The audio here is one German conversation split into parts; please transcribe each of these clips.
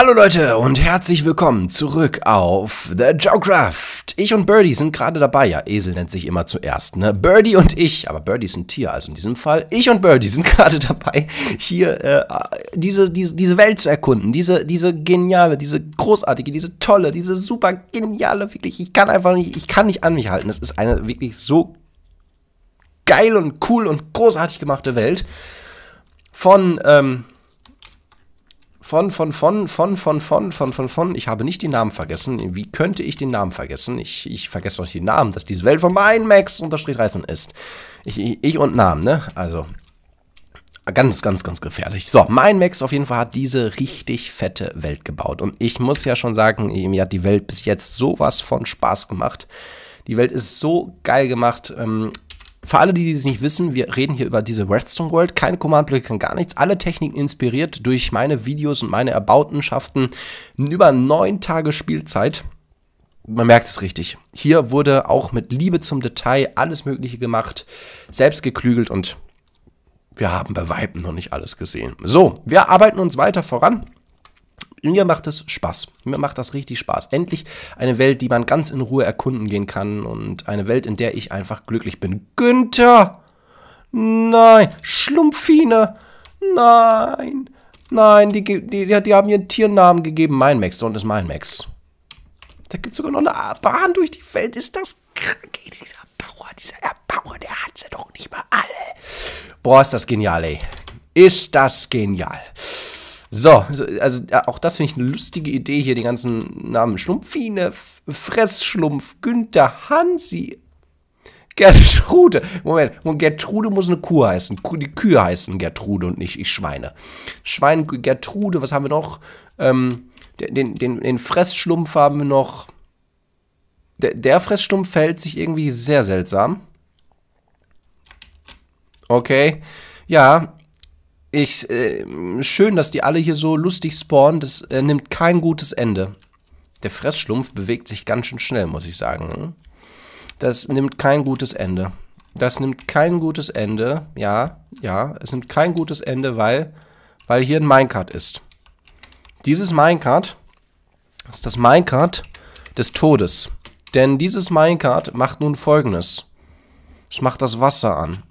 Hallo Leute und herzlich willkommen zurück auf The Geograph. Ich und Birdie sind gerade dabei. Ja, Esel nennt sich immer zuerst, ne? Birdie und ich, aber Birdie ist ein Tier, also in diesem Fall. Ich und Birdie sind gerade dabei, hier äh, diese, diese, diese Welt zu erkunden. Diese, diese geniale, diese großartige, diese tolle, diese super geniale, wirklich, ich kann einfach nicht, ich kann nicht an mich halten. Das ist eine wirklich so geil und cool und großartig gemachte Welt. Von, ähm, von, von, von, von, von, von, von, von, von. Ich habe nicht den Namen vergessen. Wie könnte ich den Namen vergessen? Ich, ich vergesse doch nicht den Namen, dass diese Welt von mein Max unterstrich 13 ist. Ich, ich, ich und Namen, ne? Also, ganz, ganz, ganz gefährlich. So, mein Max auf jeden Fall hat diese richtig fette Welt gebaut. Und ich muss ja schon sagen, mir hat die Welt bis jetzt sowas von Spaß gemacht. Die Welt ist so geil gemacht. Ähm, für alle, die es nicht wissen, wir reden hier über diese Redstone World. Keine Command-Blöcke, gar nichts. Alle Techniken inspiriert durch meine Videos und meine Erbautenschaften. Über neun Tage Spielzeit man merkt es richtig. Hier wurde auch mit Liebe zum Detail alles Mögliche gemacht, selbst geklügelt und wir haben bei Weitem noch nicht alles gesehen. So, wir arbeiten uns weiter voran mir macht das Spaß. Mir macht das richtig Spaß. Endlich eine Welt, die man ganz in Ruhe erkunden gehen kann und eine Welt, in der ich einfach glücklich bin. Günther! Nein! Schlumpfine! Nein! Nein, die, die, die haben ihren Tiernamen gegeben. Mein Max, und ist mein Max. Da gibt es sogar noch eine Bahn durch die Welt. Ist das krank? Dieser Bauer, dieser Erbauer, der hat sie doch nicht mal alle. Boah, ist das genial, ey. Ist das genial. So, also ja, auch das finde ich eine lustige Idee hier, die ganzen Namen. Schlumpfine, Fressschlumpf, Günther, Hansi, Gertrude. Moment, Gertrude muss eine Kuh heißen. Die Kühe heißen Gertrude und nicht ich Schweine. Schwein, Gertrude, was haben wir noch? Ähm, den, den, den Fressschlumpf haben wir noch. Der, der Fressschlumpf verhält sich irgendwie sehr seltsam. Okay. Ja, ich, äh, schön, dass die alle hier so lustig spawnen. Das äh, nimmt kein gutes Ende. Der Fressschlumpf bewegt sich ganz schön schnell, muss ich sagen. Ne? Das nimmt kein gutes Ende. Das nimmt kein gutes Ende. Ja, ja, es nimmt kein gutes Ende, weil, weil hier ein Minecart ist. Dieses Minecart ist das Minecart des Todes. Denn dieses Minecart macht nun folgendes. Es macht das Wasser an.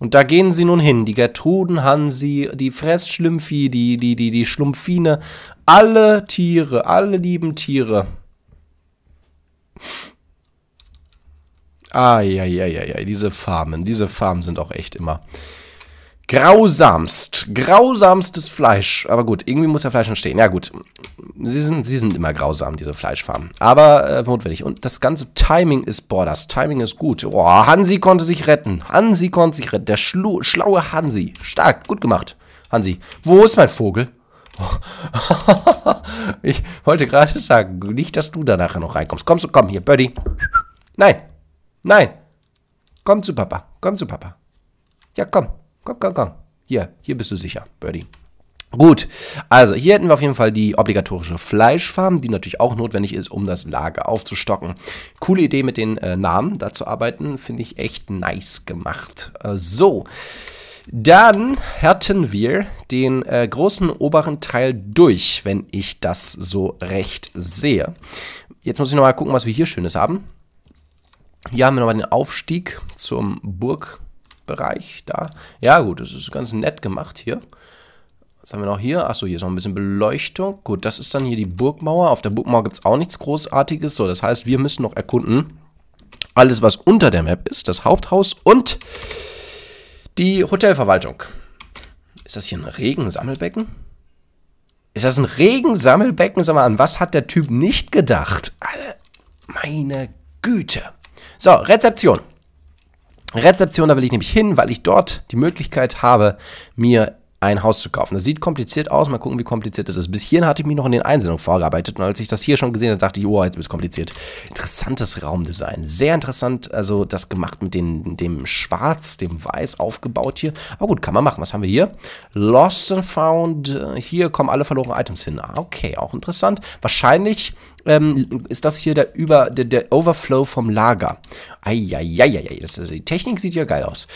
Und da gehen sie nun hin. Die Gertruden, Hansi, die Fressschlumpfi, die, die, die, die Schlumpfine. Alle Tiere, alle lieben Tiere. Ah, ja, ja, ja, ja. Diese Farmen, diese Farmen sind auch echt immer Grausamst. Grausamstes Fleisch. Aber gut, irgendwie muss ja Fleisch entstehen. Ja, gut. Sie sind, sie sind immer grausam, diese Fleischfarmen. Aber äh, notwendig. Und das ganze Timing ist, boah, das Timing ist gut. Oh, Hansi konnte sich retten. Hansi konnte sich retten. Der Schlu schlaue Hansi. Stark, gut gemacht. Hansi, wo ist mein Vogel? ich wollte gerade sagen, nicht, dass du da nachher noch reinkommst. Kommst du, komm hier, Birdie. Nein, nein. Komm zu Papa, komm zu Papa. Ja, komm. Komm, komm, komm. Hier, hier bist du sicher, Birdie. Gut, also hier hätten wir auf jeden Fall die obligatorische Fleischfarm, die natürlich auch notwendig ist, um das Lager aufzustocken. Coole Idee mit den äh, Namen, da zu arbeiten, finde ich echt nice gemacht. Äh, so, dann hätten wir den äh, großen oberen Teil durch, wenn ich das so recht sehe. Jetzt muss ich nochmal gucken, was wir hier Schönes haben. Hier haben wir nochmal den Aufstieg zum Burg. Bereich da. Ja, gut, das ist ganz nett gemacht hier. Was haben wir noch hier? Achso, hier ist noch ein bisschen Beleuchtung. Gut, das ist dann hier die Burgmauer. Auf der Burgmauer gibt es auch nichts Großartiges. So, das heißt, wir müssen noch erkunden, alles, was unter der Map ist, das Haupthaus und die Hotelverwaltung. Ist das hier ein Regensammelbecken? Ist das ein Regensammelbecken? Sag mal, an was hat der Typ nicht gedacht? Meine Güte. So, Rezeption. Rezeption, da will ich nämlich hin, weil ich dort die Möglichkeit habe, mir ein Haus zu kaufen. Das sieht kompliziert aus. Mal gucken, wie kompliziert es ist. Bis hierhin hatte ich mich noch in den Einsendungen vorgearbeitet. Und als ich das hier schon gesehen habe, dachte ich, oh, jetzt wird es kompliziert. Interessantes Raumdesign. Sehr interessant, also das gemacht mit den, dem Schwarz, dem Weiß aufgebaut hier. Aber gut, kann man machen. Was haben wir hier? Lost and Found. Äh, hier kommen alle verlorenen Items hin. Ah, okay, auch interessant. Wahrscheinlich ähm, ist das hier der, Über, der, der Overflow vom Lager. Eieieiei, das, also die Technik sieht ja geil aus.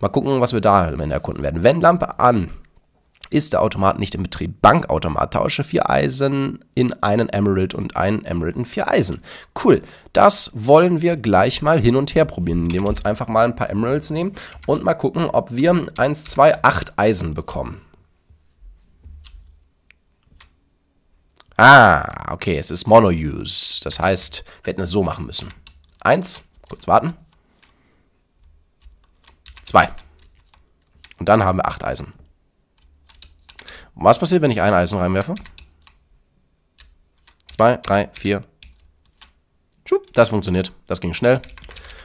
Mal gucken, was wir da am Ende erkunden werden. Wenn Lampe an, ist der Automat nicht im Betrieb. Bankautomat, tausche vier Eisen in einen Emerald und einen Emerald in vier Eisen. Cool, das wollen wir gleich mal hin und her probieren, indem wir uns einfach mal ein paar Emeralds nehmen und mal gucken, ob wir 1, 2, 8 Eisen bekommen. Ah, okay, es ist Mono-Use. Das heißt, wir hätten es so machen müssen. Eins, kurz warten. Zwei. Und dann haben wir acht Eisen. Und was passiert, wenn ich ein Eisen reinwerfe? Zwei, drei, vier. Das funktioniert. Das ging schnell.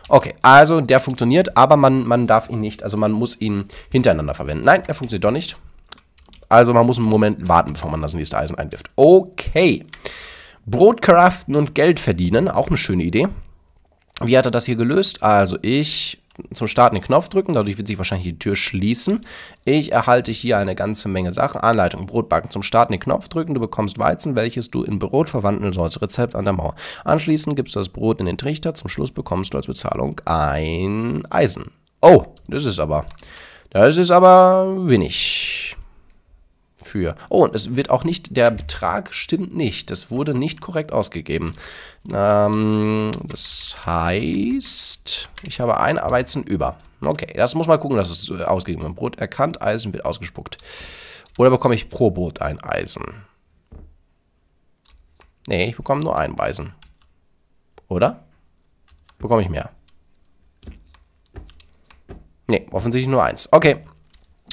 Okay, also der funktioniert, aber man, man darf ihn nicht, also man muss ihn hintereinander verwenden. Nein, er funktioniert doch nicht. Also man muss einen Moment warten, bevor man das nächste Eisen eindifft. Okay. Brot craften und Geld verdienen, auch eine schöne Idee. Wie hat er das hier gelöst? Also ich zum Starten den Knopf drücken, dadurch wird sich wahrscheinlich die Tür schließen. Ich erhalte hier eine ganze Menge Sachen. Anleitung, Brot backen, Zum Starten den Knopf drücken, du bekommst Weizen, welches du in Brot verwandeln sollst. Rezept an der Mauer. Anschließend gibst du das Brot in den Trichter, zum Schluss bekommst du als Bezahlung ein Eisen. Oh, das ist aber, das ist aber wenig dafür. Oh, und es wird auch nicht, der Betrag stimmt nicht. Das wurde nicht korrekt ausgegeben. Ähm, das heißt, ich habe ein Weizen über. Okay, das muss mal gucken, dass es äh, ausgegeben wird. Brot erkannt, Eisen wird ausgespuckt. Oder bekomme ich pro Brot ein Eisen? Nee, ich bekomme nur ein Eisen. Oder? Bekomme ich mehr? Nee, offensichtlich nur eins. Okay.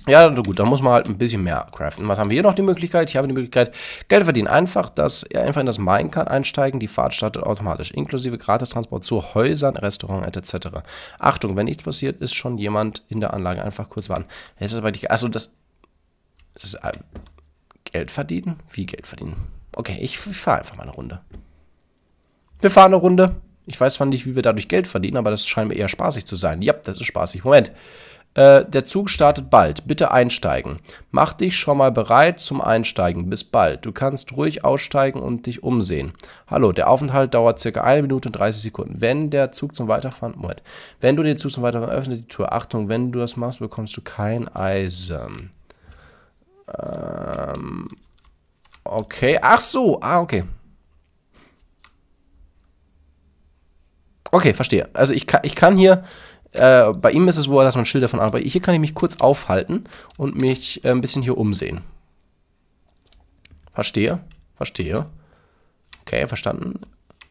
Ja, so gut, dann muss man halt ein bisschen mehr craften. Was haben wir hier noch die Möglichkeit? Ich habe die Möglichkeit, Geld verdienen. Einfach, dass ihr einfach in das Minecart einsteigen. Die Fahrt startet automatisch, inklusive Gratistransport zu Häusern, Restaurants etc. Achtung, wenn nichts passiert, ist schon jemand in der Anlage. Einfach kurz warten. Jetzt ist aber die, also das, das ist, äh, Geld verdienen? Wie Geld verdienen? Okay, ich, ich fahre einfach mal eine Runde. Wir fahren eine Runde. Ich weiß zwar nicht, wie wir dadurch Geld verdienen, aber das scheint mir eher spaßig zu sein. Ja, das ist spaßig. Moment. Äh, der Zug startet bald, bitte einsteigen. Mach dich schon mal bereit zum Einsteigen, bis bald. Du kannst ruhig aussteigen und dich umsehen. Hallo, der Aufenthalt dauert circa 1 Minute und 30 Sekunden. Wenn der Zug zum Weiterfahren, Moment, wenn du den Zug zum Weiterfahren öffnest, die Tür, Achtung, wenn du das machst, bekommst du kein Eisen. Ähm, okay, ach so, ah, okay. Okay, verstehe. Also ich kann, ich kann hier äh, bei ihm ist es wohl, dass man Schilder von A Hier kann ich mich kurz aufhalten und mich äh, ein bisschen hier umsehen. Verstehe. Verstehe. Okay, verstanden.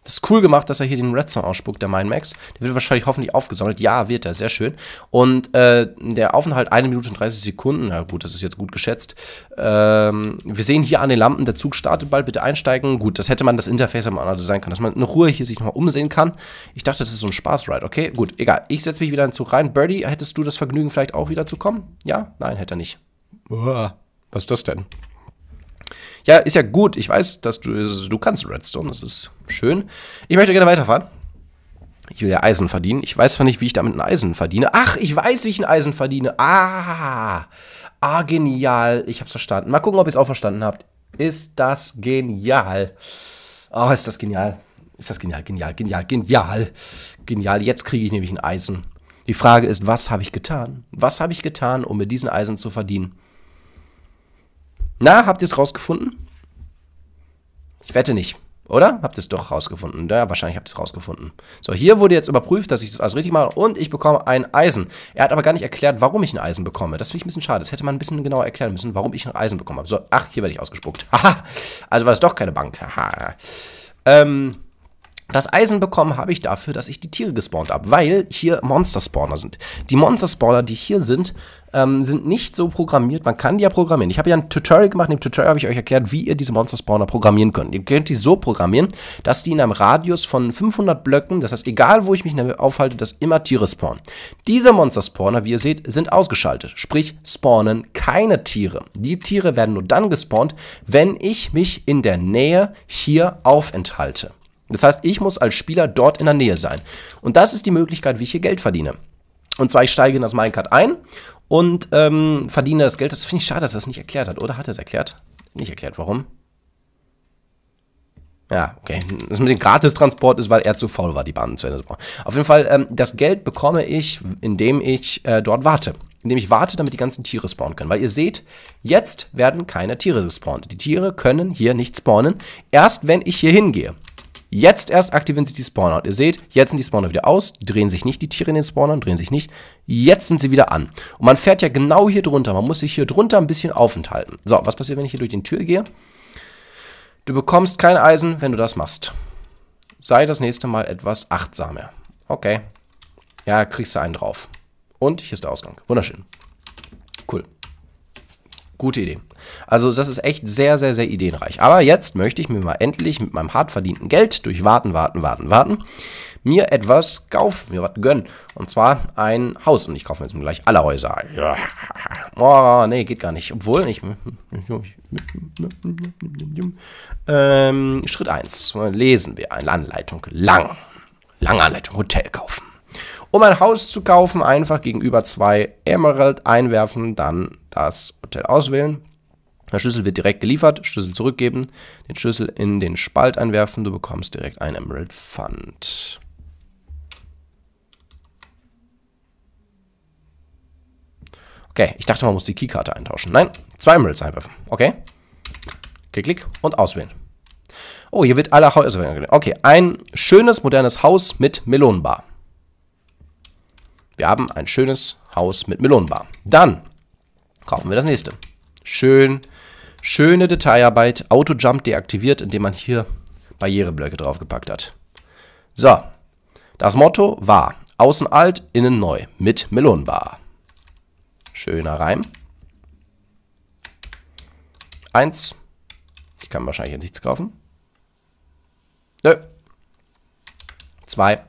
Das ist cool gemacht, dass er hier den Redstone ausspuckt, der Mindmax. Der wird wahrscheinlich hoffentlich aufgesammelt. Ja, wird er, sehr schön. Und äh, der Aufenthalt 1 Minute und 30 Sekunden. Na gut, das ist jetzt gut geschätzt. Ähm, wir sehen hier an den Lampen, der Zug startet bald, bitte einsteigen. Gut, das hätte man das Interface am anderen sein können, dass man in Ruhe hier sich nochmal umsehen kann. Ich dachte, das ist so ein Spaßride, okay? Gut, egal. Ich setze mich wieder in den Zug rein. Birdie, hättest du das Vergnügen, vielleicht auch wieder zu kommen? Ja? Nein, hätte er nicht. Uah. Was ist das denn? Ja, ist ja gut. Ich weiß, dass du, du kannst Redstone. Das ist schön. Ich möchte gerne weiterfahren. Ich will ja Eisen verdienen. Ich weiß zwar nicht, wie ich damit ein Eisen verdiene. Ach, ich weiß, wie ich ein Eisen verdiene. Ah, ah genial. Ich hab's verstanden. Mal gucken, ob ihr es auch verstanden habt. Ist das genial. Oh, ist das genial. Ist das genial, genial, genial, genial. Genial. Jetzt kriege ich nämlich ein Eisen. Die Frage ist, was habe ich getan? Was habe ich getan, um mir diesen Eisen zu verdienen? Na, habt ihr es rausgefunden? Ich wette nicht. Oder? Habt ihr es doch rausgefunden? Ja, wahrscheinlich habt ihr es rausgefunden. So, hier wurde jetzt überprüft, dass ich das alles richtig mache und ich bekomme ein Eisen. Er hat aber gar nicht erklärt, warum ich ein Eisen bekomme. Das finde ich ein bisschen schade. Das hätte man ein bisschen genauer erklären müssen, warum ich ein Eisen bekommen habe. So, ach, hier werde ich ausgespuckt. Haha, also war das doch keine Bank. Haha. Ähm, das Eisen bekommen habe ich dafür, dass ich die Tiere gespawnt habe, weil hier Monster-Spawner sind. Die Monster-Spawner, die hier sind, ähm, sind nicht so programmiert. Man kann die ja programmieren. Ich habe ja ein Tutorial gemacht. Im Tutorial habe ich euch erklärt, wie ihr diese Monster-Spawner programmieren könnt. Ihr könnt die so programmieren, dass die in einem Radius von 500 Blöcken, das heißt, egal wo ich mich aufhalte, dass immer Tiere spawnen. Diese Monster-Spawner, wie ihr seht, sind ausgeschaltet. Sprich, spawnen keine Tiere. Die Tiere werden nur dann gespawnt, wenn ich mich in der Nähe hier aufenthalte. Das heißt, ich muss als Spieler dort in der Nähe sein. Und das ist die Möglichkeit, wie ich hier Geld verdiene. Und zwar, ich steige in das Minecart ein und ähm, verdiene das Geld. Das finde ich schade, dass er das nicht erklärt hat, oder? Hat er es erklärt? Nicht erklärt, warum? Ja, okay. Das mit dem Gratistransport ist, weil er zu faul war, die Bahnen zu Ende zu brauchen. Auf jeden Fall, ähm, das Geld bekomme ich, indem ich äh, dort warte. Indem ich warte, damit die ganzen Tiere spawnen können. Weil ihr seht, jetzt werden keine Tiere gespawnt. Die Tiere können hier nicht spawnen, erst wenn ich hier hingehe. Jetzt erst aktivieren sich die Spawner. Und ihr seht, jetzt sind die Spawner wieder aus, drehen sich nicht die Tiere in den Spawnern, drehen sich nicht. Jetzt sind sie wieder an. Und man fährt ja genau hier drunter. Man muss sich hier drunter ein bisschen aufenthalten. So, was passiert, wenn ich hier durch die Tür gehe? Du bekommst kein Eisen, wenn du das machst. Sei das nächste Mal etwas achtsamer. Okay. Ja, kriegst du einen drauf. Und hier ist der Ausgang. Wunderschön. Gute Idee. Also das ist echt sehr, sehr, sehr ideenreich. Aber jetzt möchte ich mir mal endlich mit meinem hart verdienten Geld durch Warten, Warten, Warten, Warten mir etwas kaufen, mir was gönnen. Und zwar ein Haus. Und ich kaufe mir jetzt gleich alle Häuser. Ja. Oh, nee, geht gar nicht. Obwohl, ich... Ähm, Schritt 1. Lesen wir eine Anleitung. Lang. Lange Anleitung. Hotel kaufen. Um ein Haus zu kaufen, einfach gegenüber zwei Emerald einwerfen, dann das Hotel auswählen. Der Schlüssel wird direkt geliefert, Schlüssel zurückgeben, den Schlüssel in den Spalt einwerfen, du bekommst direkt ein Emerald Fund. Okay, ich dachte, man muss die Keykarte eintauschen. Nein, zwei Emeralds einwerfen. Okay. Klick, klick und auswählen. Oh, hier wird alle Häuser. Also, okay, ein schönes, modernes Haus mit Melonenbar. Wir haben ein schönes Haus mit Melonenbar. Dann kaufen wir das nächste. Schön, schöne Detailarbeit. Auto-Jump deaktiviert, indem man hier Barriereblöcke draufgepackt hat. So, das Motto war Außen alt, innen neu mit Melonenbar. Schöner Reim. Eins. Ich kann wahrscheinlich jetzt nichts kaufen. Nö. Zwei.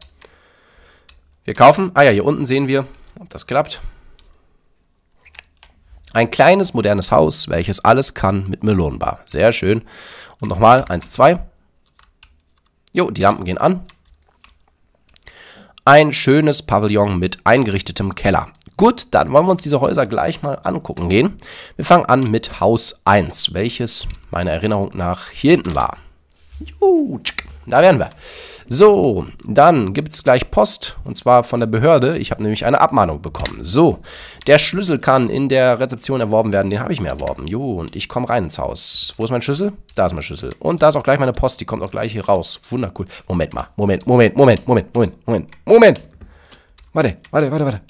Wir kaufen. Ah ja, hier unten sehen wir, ob das klappt. Ein kleines, modernes Haus, welches alles kann mit Melonenbar. Sehr schön. Und nochmal, eins, zwei. Jo, die Lampen gehen an. Ein schönes Pavillon mit eingerichtetem Keller. Gut, dann wollen wir uns diese Häuser gleich mal angucken gehen. Wir fangen an mit Haus 1, welches meiner Erinnerung nach hier hinten war. Juhu, da wären wir. So, dann gibt es gleich Post und zwar von der Behörde. Ich habe nämlich eine Abmahnung bekommen. So, der Schlüssel kann in der Rezeption erworben werden. Den habe ich mir erworben. Jo, und ich komme rein ins Haus. Wo ist mein Schlüssel? Da ist mein Schlüssel. Und da ist auch gleich meine Post. Die kommt auch gleich hier raus. Wundercool. Moment mal. Moment, Moment, Moment, Moment, Moment, Moment, Moment. Warte, warte, warte, warte.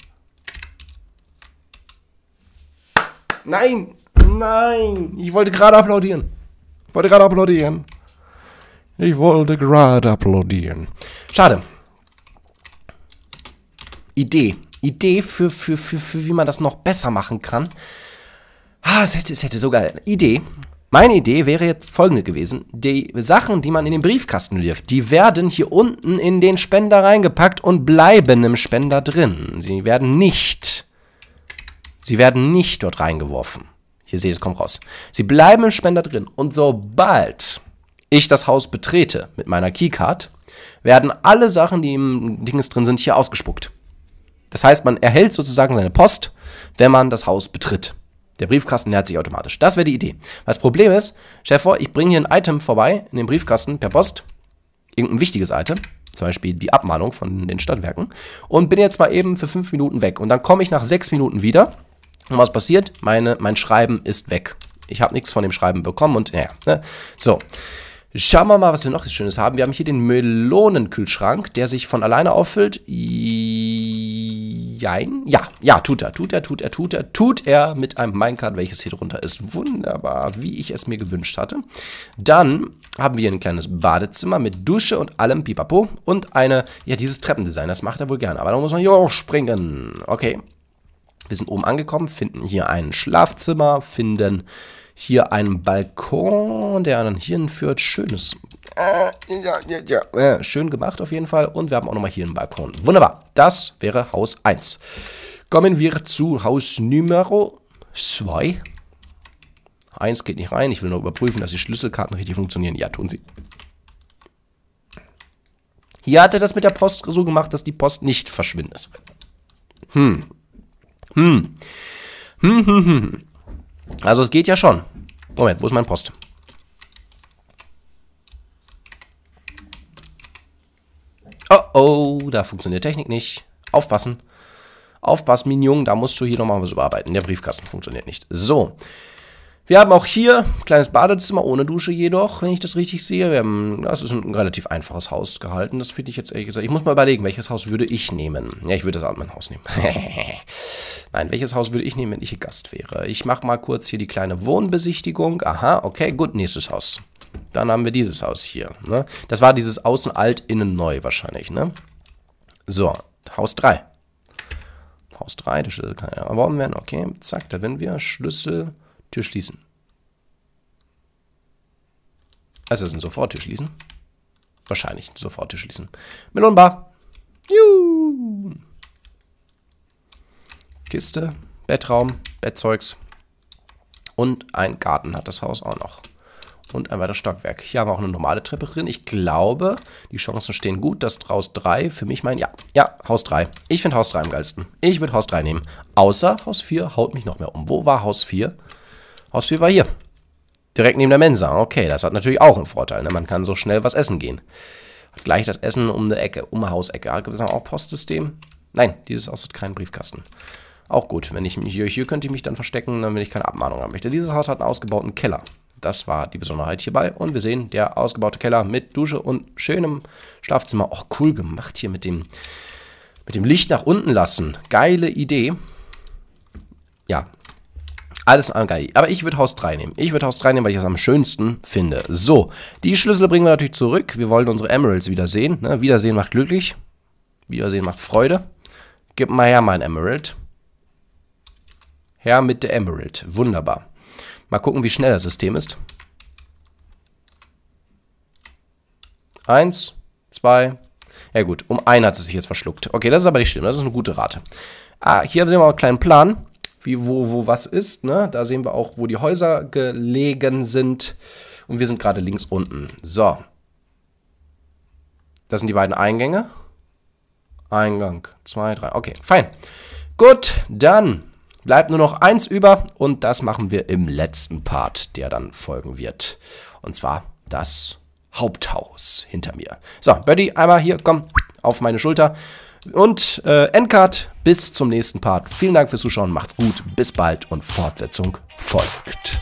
Nein, nein. Ich wollte gerade applaudieren. Ich wollte gerade applaudieren. Ich wollte gerade applaudieren. Schade. Idee. Idee für, für, für, für wie man das noch besser machen kann. Ah, es hätte, es hätte sogar eine Idee. Meine Idee wäre jetzt folgende gewesen. Die Sachen, die man in den Briefkasten wirft, die werden hier unten in den Spender reingepackt und bleiben im Spender drin. Sie werden nicht, sie werden nicht dort reingeworfen. Hier seht ihr, es kommt raus. Sie bleiben im Spender drin. Und sobald ich das Haus betrete mit meiner Keycard, werden alle Sachen, die im Dinges drin sind, hier ausgespuckt. Das heißt, man erhält sozusagen seine Post, wenn man das Haus betritt. Der Briefkasten nähert sich automatisch. Das wäre die Idee. Das Problem ist, stell vor, ich bringe hier ein Item vorbei in den Briefkasten per Post, irgendein wichtiges Item, zum Beispiel die Abmahnung von den Stadtwerken, und bin jetzt mal eben für fünf Minuten weg. Und dann komme ich nach sechs Minuten wieder. Und was passiert? Meine, mein Schreiben ist weg. Ich habe nichts von dem Schreiben bekommen und naja. Ne? So. Schauen wir mal, was wir noch Schönes haben. Wir haben hier den Melonenkühlschrank, der sich von alleine auffüllt. Jein? Ja, ja, tut er, tut er, tut er, tut er, tut er mit einem Minecart, welches hier drunter ist. Wunderbar, wie ich es mir gewünscht hatte. Dann haben wir ein kleines Badezimmer mit Dusche und allem Pipapo und eine, ja, dieses Treppendesign, das macht er wohl gerne, aber da muss man hier auch springen. Okay, wir sind oben angekommen, finden hier ein Schlafzimmer, finden hier einen Balkon, der an den Hirn führt. Schönes. Äh, ja, ja, ja. Äh, schön gemacht auf jeden Fall. Und wir haben auch nochmal hier einen Balkon. Wunderbar. Das wäre Haus 1. Kommen wir zu Haus Numero 2. Eins geht nicht rein. Ich will nur überprüfen, dass die Schlüsselkarten richtig funktionieren. Ja, tun sie. Hier hat er das mit der Post so gemacht, dass die Post nicht verschwindet. Hm. Hm. Hm, hm, hm. hm. Also es geht ja schon. Moment, wo ist mein Post? Oh oh, da funktioniert Technik nicht. Aufpassen. Aufpassen, Minion, da musst du hier nochmal was überarbeiten. Der Briefkasten funktioniert nicht. So. Wir haben auch hier ein kleines Badezimmer ohne Dusche jedoch, wenn ich das richtig sehe. Wir haben, das ist ein relativ einfaches Haus gehalten. Das finde ich jetzt ehrlich gesagt. Ich muss mal überlegen, welches Haus würde ich nehmen? Ja, ich würde das Haus nehmen. Nein, welches Haus würde ich nehmen, wenn ich hier Gast wäre? Ich mache mal kurz hier die kleine Wohnbesichtigung. Aha, okay, gut, nächstes Haus. Dann haben wir dieses Haus hier. Ne? Das war dieses Außen alt, innen neu wahrscheinlich. Ne? So, Haus 3. Haus 3, der Schlüssel kann erworben werden. Okay, zack, da werden wir. Schlüssel Tür schließen. Also es ist ein Soforttür schließen. Wahrscheinlich ein Soforttür schließen. Melonenbar. Juhu. Kiste, Bettraum, Bettzeugs. Und ein Garten hat das Haus auch noch. Und ein weiteres Stockwerk. Hier haben wir auch eine normale Treppe drin. Ich glaube, die Chancen stehen gut, dass Haus 3 für mich mein... Ja, ja, Haus 3. Ich finde Haus 3 am geilsten. Ich würde Haus 3 nehmen. Außer Haus 4 haut mich noch mehr um. Wo war Haus 4? Haus war hier. Direkt neben der Mensa. Okay, das hat natürlich auch einen Vorteil. Ne? Man kann so schnell was essen gehen. Hat gleich das Essen um eine Ecke, um eine Hausecke. Gibt es auch Postsystem? Nein, dieses Haus hat keinen Briefkasten. Auch gut, wenn ich mich hier, hier könnte ich mich dann verstecken, wenn ich keine Abmahnung haben möchte. Dieses Haus hat einen ausgebauten Keller. Das war die Besonderheit hierbei. Und wir sehen, der ausgebaute Keller mit Dusche und schönem Schlafzimmer. Auch cool gemacht hier mit dem, mit dem Licht nach unten lassen. Geile Idee. Ja, alles geil. Aber ich würde Haus 3 nehmen. Ich würde Haus 3 nehmen, weil ich das am schönsten finde. So, die Schlüssel bringen wir natürlich zurück. Wir wollen unsere Emeralds wiedersehen. Ne? Wiedersehen macht glücklich. Wiedersehen macht Freude. Gib mal her, mein Emerald. Her mit der Emerald. Wunderbar. Mal gucken, wie schnell das System ist. Eins, zwei. Ja gut, um einen hat es sich jetzt verschluckt. Okay, das ist aber nicht schlimm. Das ist eine gute Rate. Ah, hier sehen wir mal einen kleinen Plan wie wo, wo was ist. Ne? Da sehen wir auch, wo die Häuser gelegen sind. Und wir sind gerade links unten. So. Das sind die beiden Eingänge. Eingang. Zwei, drei. Okay, fein. Gut, dann bleibt nur noch eins über und das machen wir im letzten Part, der dann folgen wird. Und zwar das Haupthaus hinter mir. So, Buddy, einmal hier, komm, auf meine Schulter. Und äh, Endcard, bis zum nächsten Part. Vielen Dank fürs Zuschauen, macht's gut, bis bald und Fortsetzung folgt.